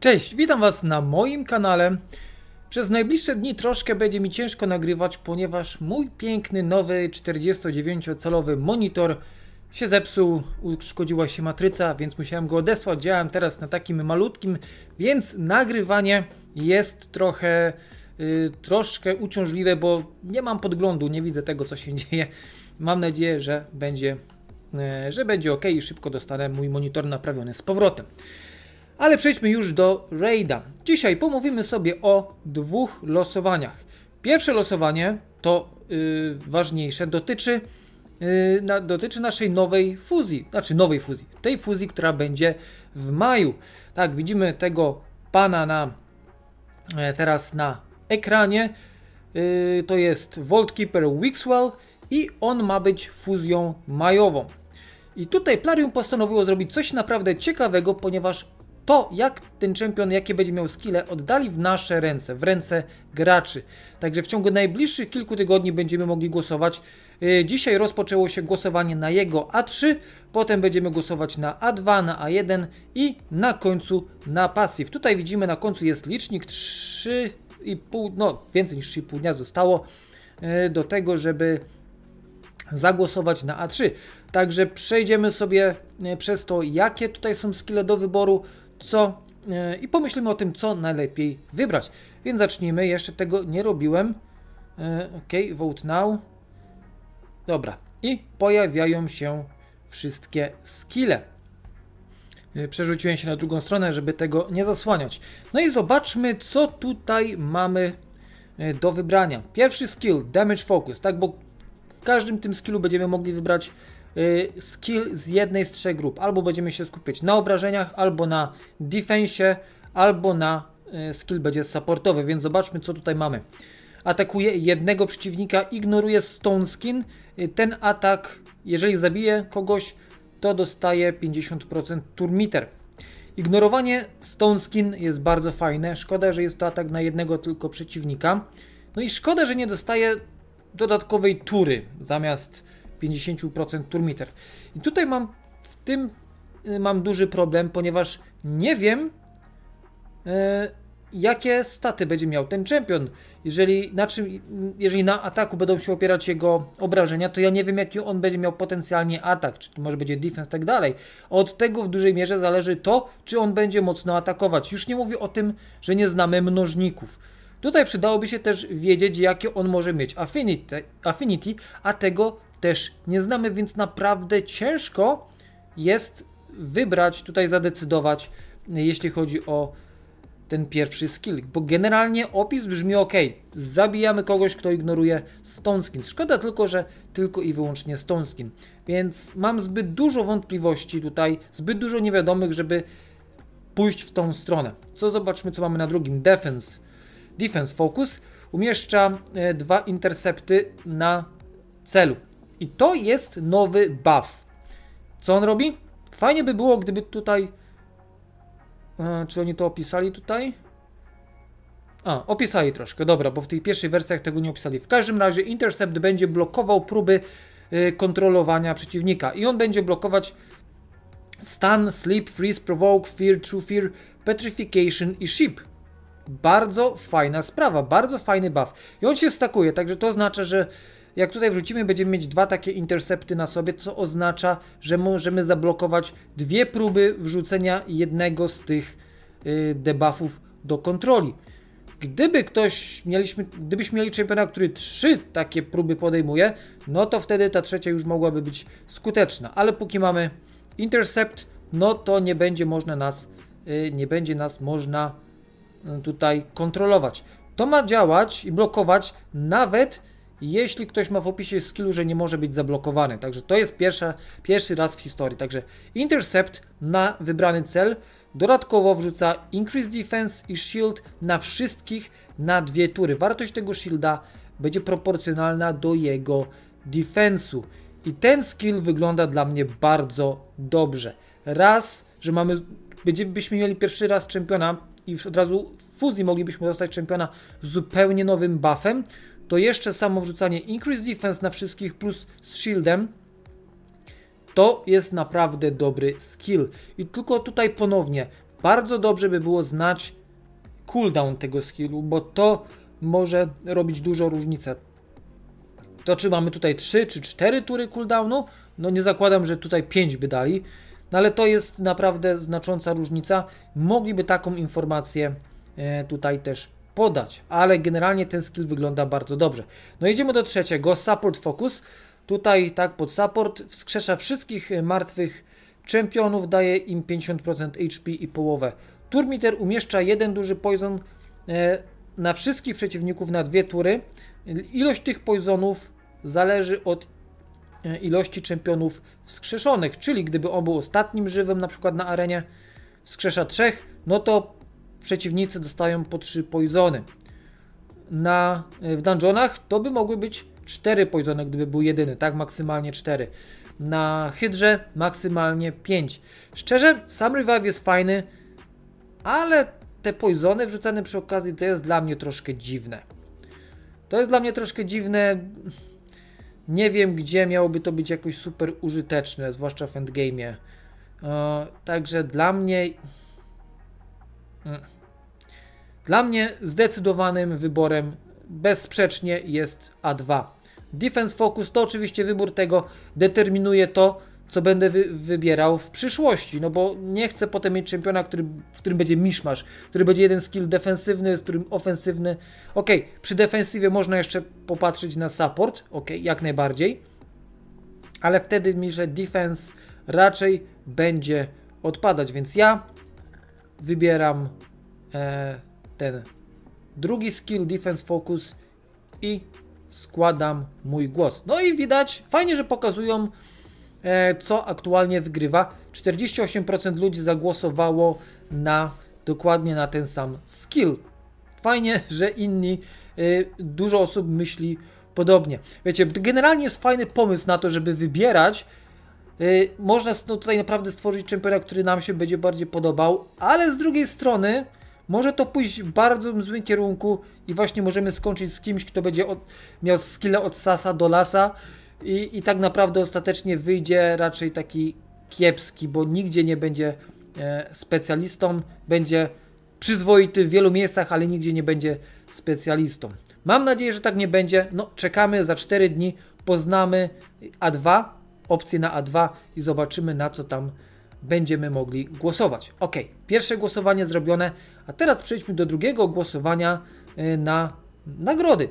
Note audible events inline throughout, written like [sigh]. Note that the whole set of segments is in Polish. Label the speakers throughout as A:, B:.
A: Cześć, witam Was na moim kanale. Przez najbliższe dni troszkę będzie mi ciężko nagrywać, ponieważ mój piękny nowy 49-calowy monitor się zepsuł, uszkodziła się matryca, więc musiałem go odesłać. Działam teraz na takim malutkim, więc nagrywanie jest trochę, y, troszkę uciążliwe, bo nie mam podglądu, nie widzę tego, co się [laughs] dzieje. Mam nadzieję, że będzie, y, że będzie ok i szybko dostanę mój monitor naprawiony z powrotem. Ale przejdźmy już do raida. Dzisiaj pomówimy sobie o dwóch losowaniach. Pierwsze losowanie, to yy, ważniejsze, dotyczy, yy, na, dotyczy naszej nowej fuzji. Znaczy nowej fuzji. Tej fuzji, która będzie w maju. Tak, widzimy tego pana na, e, teraz na ekranie. Yy, to jest Vault Keeper Wixwell i on ma być fuzją majową. I tutaj Plarium postanowiło zrobić coś naprawdę ciekawego, ponieważ to, jak ten czempion, jakie będzie miał skille, oddali w nasze ręce, w ręce graczy. Także w ciągu najbliższych kilku tygodni będziemy mogli głosować. Y, dzisiaj rozpoczęło się głosowanie na jego A3, potem będziemy głosować na A2, na A1 i na końcu na pasyw. Tutaj widzimy na końcu jest licznik 3,5, no więcej niż 3,5 dnia zostało y, do tego, żeby zagłosować na A3. Także przejdziemy sobie y, przez to, jakie tutaj są skille do wyboru co e, i pomyślimy o tym, co najlepiej wybrać. Więc zacznijmy, jeszcze tego nie robiłem. E, ok, vote now. Dobra, i pojawiają się wszystkie skille. E, przerzuciłem się na drugą stronę, żeby tego nie zasłaniać. No i zobaczmy, co tutaj mamy do wybrania. Pierwszy skill, Damage Focus, tak, bo w każdym tym skillu będziemy mogli wybrać Y, skill z jednej z trzech grup. Albo będziemy się skupiać na obrażeniach, albo na defensie, albo na y, skill będzie supportowy, więc zobaczmy co tutaj mamy. Atakuje jednego przeciwnika, ignoruje stone skin. Y, ten atak, jeżeli zabije kogoś, to dostaje 50% turmiter. Ignorowanie stone skin jest bardzo fajne. Szkoda, że jest to atak na jednego tylko przeciwnika. No i szkoda, że nie dostaje dodatkowej tury zamiast 50% turmiter. I tutaj mam w tym y, mam duży problem, ponieważ nie wiem y, jakie staty będzie miał ten champion. Jeżeli na, czym, jeżeli na ataku będą się opierać jego obrażenia, to ja nie wiem, jaki on będzie miał potencjalnie atak, czy to może będzie defense, tak dalej. Od tego w dużej mierze zależy to, czy on będzie mocno atakować. Już nie mówię o tym, że nie znamy mnożników. Tutaj przydałoby się też wiedzieć, jakie on może mieć affinity, affinity a tego też nie znamy, więc naprawdę ciężko jest wybrać, tutaj zadecydować, jeśli chodzi o ten pierwszy skill, bo generalnie opis brzmi ok, zabijamy kogoś, kto ignoruje stone skin. Szkoda tylko, że tylko i wyłącznie stone skin. Więc mam zbyt dużo wątpliwości tutaj, zbyt dużo niewiadomych, żeby pójść w tą stronę. Co zobaczmy, co mamy na drugim. Defense. Defense Focus umieszcza e, dwa intercepty na celu. I to jest nowy buff. Co on robi? Fajnie by było, gdyby tutaj... E, czy oni to opisali tutaj? A, opisali troszkę, dobra, bo w tych pierwszych wersjach tego nie opisali. W każdym razie Intercept będzie blokował próby e, kontrolowania przeciwnika i on będzie blokować Stun, Sleep, Freeze, Provoke, Fear, True Fear, Petrification i Ship. Bardzo fajna sprawa, bardzo fajny buff. I on się stakuje, także to oznacza, że jak tutaj wrzucimy, będziemy mieć dwa takie intercepty na sobie, co oznacza, że możemy zablokować dwie próby wrzucenia jednego z tych yy, debuffów do kontroli. Gdyby ktoś, mieliśmy, gdybyśmy mieli czempiona, który trzy takie próby podejmuje, no to wtedy ta trzecia już mogłaby być skuteczna. Ale póki mamy intercept, no to nie będzie można nas, y, nie będzie nas można y, tutaj kontrolować. To ma działać i blokować nawet jeśli ktoś ma w opisie skillu, że nie może być zablokowany. Także to jest pierwsza, pierwszy raz w historii. Także intercept na wybrany cel. Dodatkowo wrzuca increase defense i shield na wszystkich na dwie tury. Wartość tego shielda będzie proporcjonalna do jego defensu. I ten skill wygląda dla mnie bardzo dobrze. Raz, że mamy, będziemy mieli pierwszy raz czempiona i już od razu w fuzji moglibyśmy dostać czempiona z zupełnie nowym buffem to jeszcze samo wrzucanie Increase Defense na wszystkich plus z shieldem to jest naprawdę dobry skill. I tylko tutaj ponownie bardzo dobrze by było znać cooldown tego skillu, bo to może robić dużo różnicę. To czy mamy tutaj 3 czy 4 tury cooldownu? No nie zakładam, że tutaj 5 by dali, no ale to jest naprawdę znacząca różnica. Mogliby taką informację e, tutaj też podać, ale generalnie ten skill wygląda bardzo dobrze. No jedziemy do trzeciego, Support Focus. Tutaj tak pod support wskrzesza wszystkich martwych czempionów, daje im 50% HP i połowę. Turmiter umieszcza jeden duży poison e, na wszystkich przeciwników na dwie tury. Ilość tych poisonów zależy od e, ilości czempionów wskrzeszonych, czyli gdyby on był ostatnim żywym na przykład na arenie, wskrzesza trzech, no to przeciwnicy dostają po 3 poisony. Na, e, w dungeonach to by mogły być 4 poisony, gdyby był jedyny, tak? Maksymalnie 4. Na hydrze maksymalnie 5. Szczerze, sam revive jest fajny, ale te poisony wrzucane przy okazji to jest dla mnie troszkę dziwne. To jest dla mnie troszkę dziwne. Nie wiem, gdzie miałoby to być jakoś super użyteczne, zwłaszcza w endgame'ie. E, także dla mnie Mm. Dla mnie zdecydowanym wyborem bezsprzecznie jest A2. Defense Focus to oczywiście wybór tego determinuje to, co będę wy wybierał w przyszłości, no bo nie chcę potem mieć czempiona, który, w którym będzie miszmasz, który będzie jeden skill defensywny, w którym ofensywny. Ok, przy defensywie można jeszcze popatrzeć na support, ok, jak najbardziej, ale wtedy mi się defense raczej będzie odpadać, więc ja wybieram e, ten drugi skill Defense Focus i składam mój głos. No i widać, fajnie, że pokazują e, co aktualnie wygrywa. 48% ludzi zagłosowało na dokładnie na ten sam skill. Fajnie, [laughs] że inni, e, dużo osób myśli podobnie. Wiecie, generalnie jest fajny pomysł na to, żeby wybierać Y, można no, tutaj naprawdę stworzyć czempiona, który nam się będzie bardziej podobał, ale z drugiej strony może to pójść w bardzo złym kierunku i właśnie możemy skończyć z kimś, kto będzie od, miał skillę od sasa do lasa i, i tak naprawdę ostatecznie wyjdzie raczej taki kiepski, bo nigdzie nie będzie e, specjalistą, będzie przyzwoity w wielu miejscach, ale nigdzie nie będzie specjalistą. Mam nadzieję, że tak nie będzie. No, czekamy za 4 dni, poznamy A2, opcję na A2 i zobaczymy na co tam będziemy mogli głosować. Ok, pierwsze głosowanie zrobione, a teraz przejdźmy do drugiego głosowania e, na nagrody.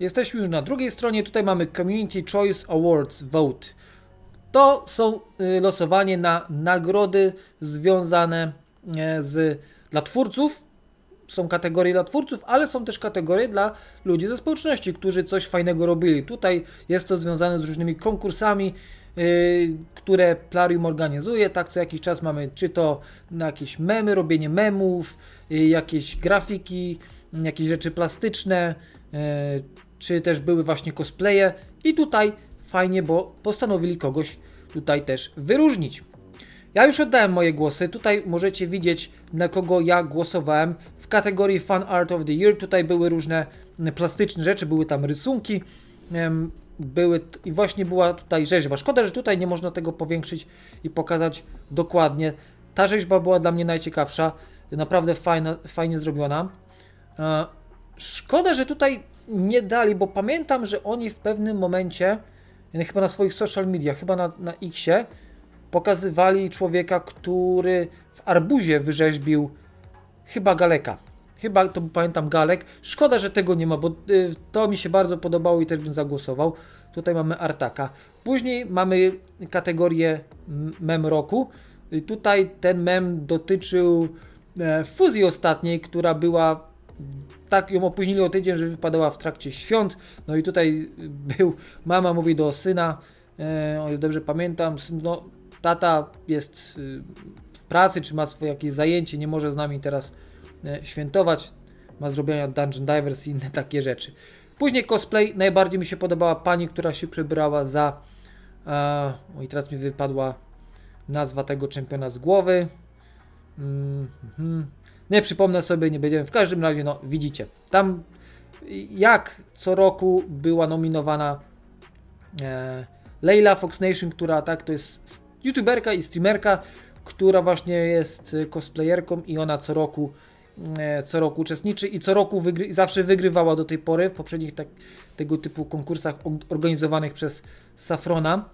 A: Jesteśmy już na drugiej stronie, tutaj mamy Community Choice Awards Vote to są y, losowanie na nagrody związane e, z dla twórców. Są kategorie dla twórców, ale są też kategorie dla ludzi ze społeczności, którzy coś fajnego robili. Tutaj jest to związane z różnymi konkursami, y, które Plarium organizuje, tak co jakiś czas mamy czy to jakieś memy, robienie memów, y, jakieś grafiki, jakieś rzeczy plastyczne, czy też były właśnie cosplaye i tutaj fajnie, bo postanowili kogoś tutaj też wyróżnić. Ja już oddałem moje głosy. Tutaj możecie widzieć, na kogo ja głosowałem. W kategorii Fan Art of the Year tutaj były różne mm, plastyczne rzeczy, były tam rysunki. Były i właśnie była tutaj rzeźba. Szkoda, że tutaj nie można tego powiększyć i pokazać dokładnie. Ta rzeźba była dla mnie najciekawsza. Naprawdę fajna, fajnie zrobiona. E, szkoda, że tutaj nie dali, bo pamiętam, że oni w pewnym momencie chyba na swoich social mediach, chyba na, na Xie, pokazywali człowieka, który w arbuzie wyrzeźbił chyba Galeka. Chyba to pamiętam Galek. Szkoda, że tego nie ma, bo y, to mi się bardzo podobało i też bym zagłosował. Tutaj mamy Artaka. Później mamy kategorię mem roku. Y, tutaj ten mem dotyczył e, fuzji ostatniej, która była tak ją opóźnili o tydzień, że wypadała w trakcie świąt. No i tutaj był, mama mówi do syna, o ile dobrze pamiętam, syn, no, tata jest y, w pracy, czy ma swoje jakieś zajęcie, nie może z nami teraz e, świętować, ma zrobienia Dungeon Divers i inne takie rzeczy. Później cosplay, najbardziej mi się podobała pani, która się przebrała za, e, o i teraz mi wypadła nazwa tego czempiona z głowy, mm, mm, nie przypomnę sobie, nie będziemy. W każdym razie, no widzicie, tam jak co roku była nominowana e, Leila Fox Nation, która tak to jest youtuberka i streamerka, która właśnie jest e, cosplayerką i ona co roku e, co roku uczestniczy i co roku wygry zawsze wygrywała do tej pory w poprzednich tak, tego typu konkursach organizowanych przez Safrona.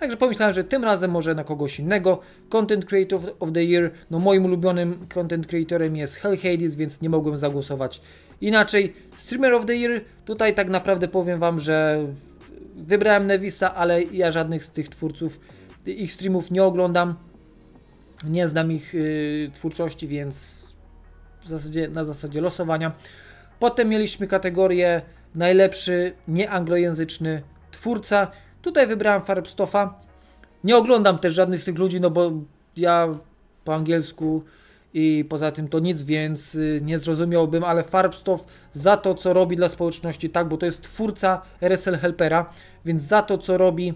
A: Także pomyślałem, że tym razem może na kogoś innego. Content Creator of the Year, no moim ulubionym content creatorem jest Hell Hades, więc nie mogłem zagłosować inaczej. Streamer of the Year, tutaj tak naprawdę powiem Wam, że wybrałem Nevisa, ale ja żadnych z tych twórców, ich streamów nie oglądam. Nie znam ich yy, twórczości, więc zasadzie, na zasadzie losowania. Potem mieliśmy kategorię najlepszy nieanglojęzyczny twórca. Tutaj wybrałem Farbstoffa. Nie oglądam też żadnych z tych ludzi, no bo ja po angielsku i poza tym to nic, więc y, nie zrozumiałbym, ale Farbstoff za to, co robi dla społeczności, tak, bo to jest twórca RSL Helpera, więc za to, co robi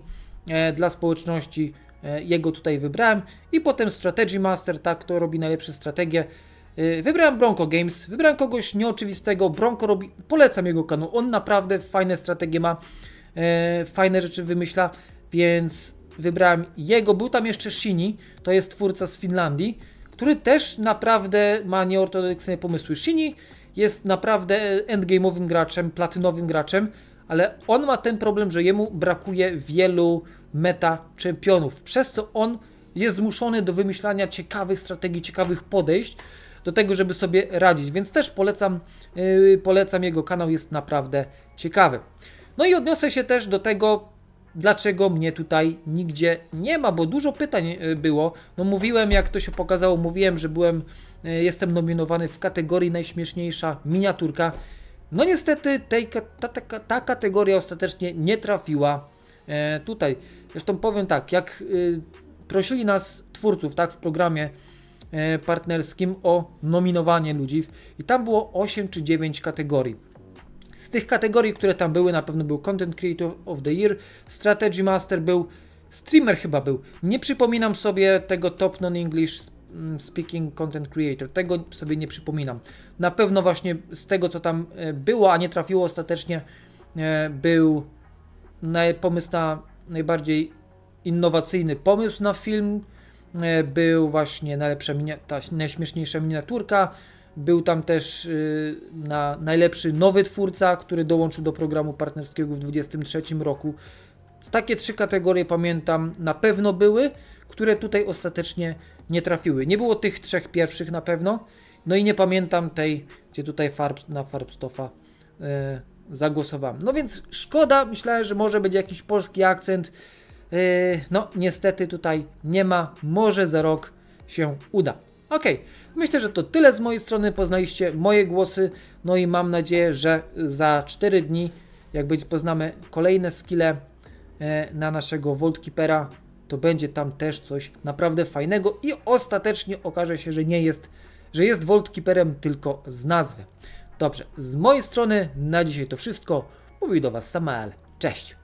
A: e, dla społeczności, e, jego tutaj wybrałem. I potem Strategy Master, tak, kto robi najlepsze strategie. E, wybrałem Bronco Games, wybrałem kogoś nieoczywistego, Bronco robi, polecam jego kanał, on naprawdę fajne strategie ma e, fajne rzeczy wymyśla, więc wybrałem jego. Był tam jeszcze Shini, to jest twórca z Finlandii, który też naprawdę ma nieortodoksyjne pomysły. Shini jest naprawdę endgame'owym graczem, platynowym graczem, ale on ma ten problem, że jemu brakuje wielu meta czempionów, przez co on jest zmuszony do wymyślania ciekawych strategii, ciekawych podejść do tego, żeby sobie radzić. Więc też polecam, yy, polecam jego kanał, jest naprawdę ciekawy. No i odniosę się też do tego, dlaczego mnie tutaj nigdzie nie ma, bo dużo pytań e, było. No mówiłem, jak to się pokazało, mówiłem, że byłem, e, jestem nominowany w kategorii najśmieszniejsza miniaturka. No niestety tej, ta, ta, ta kategoria ostatecznie nie trafiła e, tutaj. Zresztą powiem tak, jak prosili nas twórców tak w programie partnerskim o nominowanie ludzi i tam było 8 czy 9 kategorii. Z tych kategorii, które tam były, na pewno był Content Creator of the Year, Strategy Master był, Streamer chyba był. Nie przypominam sobie tego Top Non-English mm, Speaking Content Creator. Tego sobie nie przypominam. Na pewno właśnie z tego, co tam e, było, a nie trafiło ostatecznie, e, był pomysł na najbardziej innowacyjny pomysł na film. E, był właśnie najlepsza, ta najśmieszniejsza miniaturka, był tam też y, na najlepszy nowy twórca, który dołączył do programu partnerskiego w 2023 roku. Takie trzy kategorie pamiętam na pewno były, które tutaj ostatecznie nie trafiły. Nie było tych trzech pierwszych na pewno. No i nie pamiętam tej, gdzie tutaj farb, na Farbstofa y, zagłosowałem. No więc szkoda, myślałem, że może będzie jakiś polski akcent. Y, no niestety tutaj nie ma, może za rok się uda. Okej, okay. Myślę, że to tyle z mojej strony. Poznaliście moje głosy. No i mam nadzieję, że za 4 dni, jak będzie poznamy kolejne skille e, na naszego Voltkeepera, to będzie tam też coś naprawdę fajnego i ostatecznie okaże się, że nie jest, że jest Voltkeeperem tylko z nazwy. Dobrze, z mojej strony na dzisiaj to wszystko. Mówi do Was Samael. Cześć!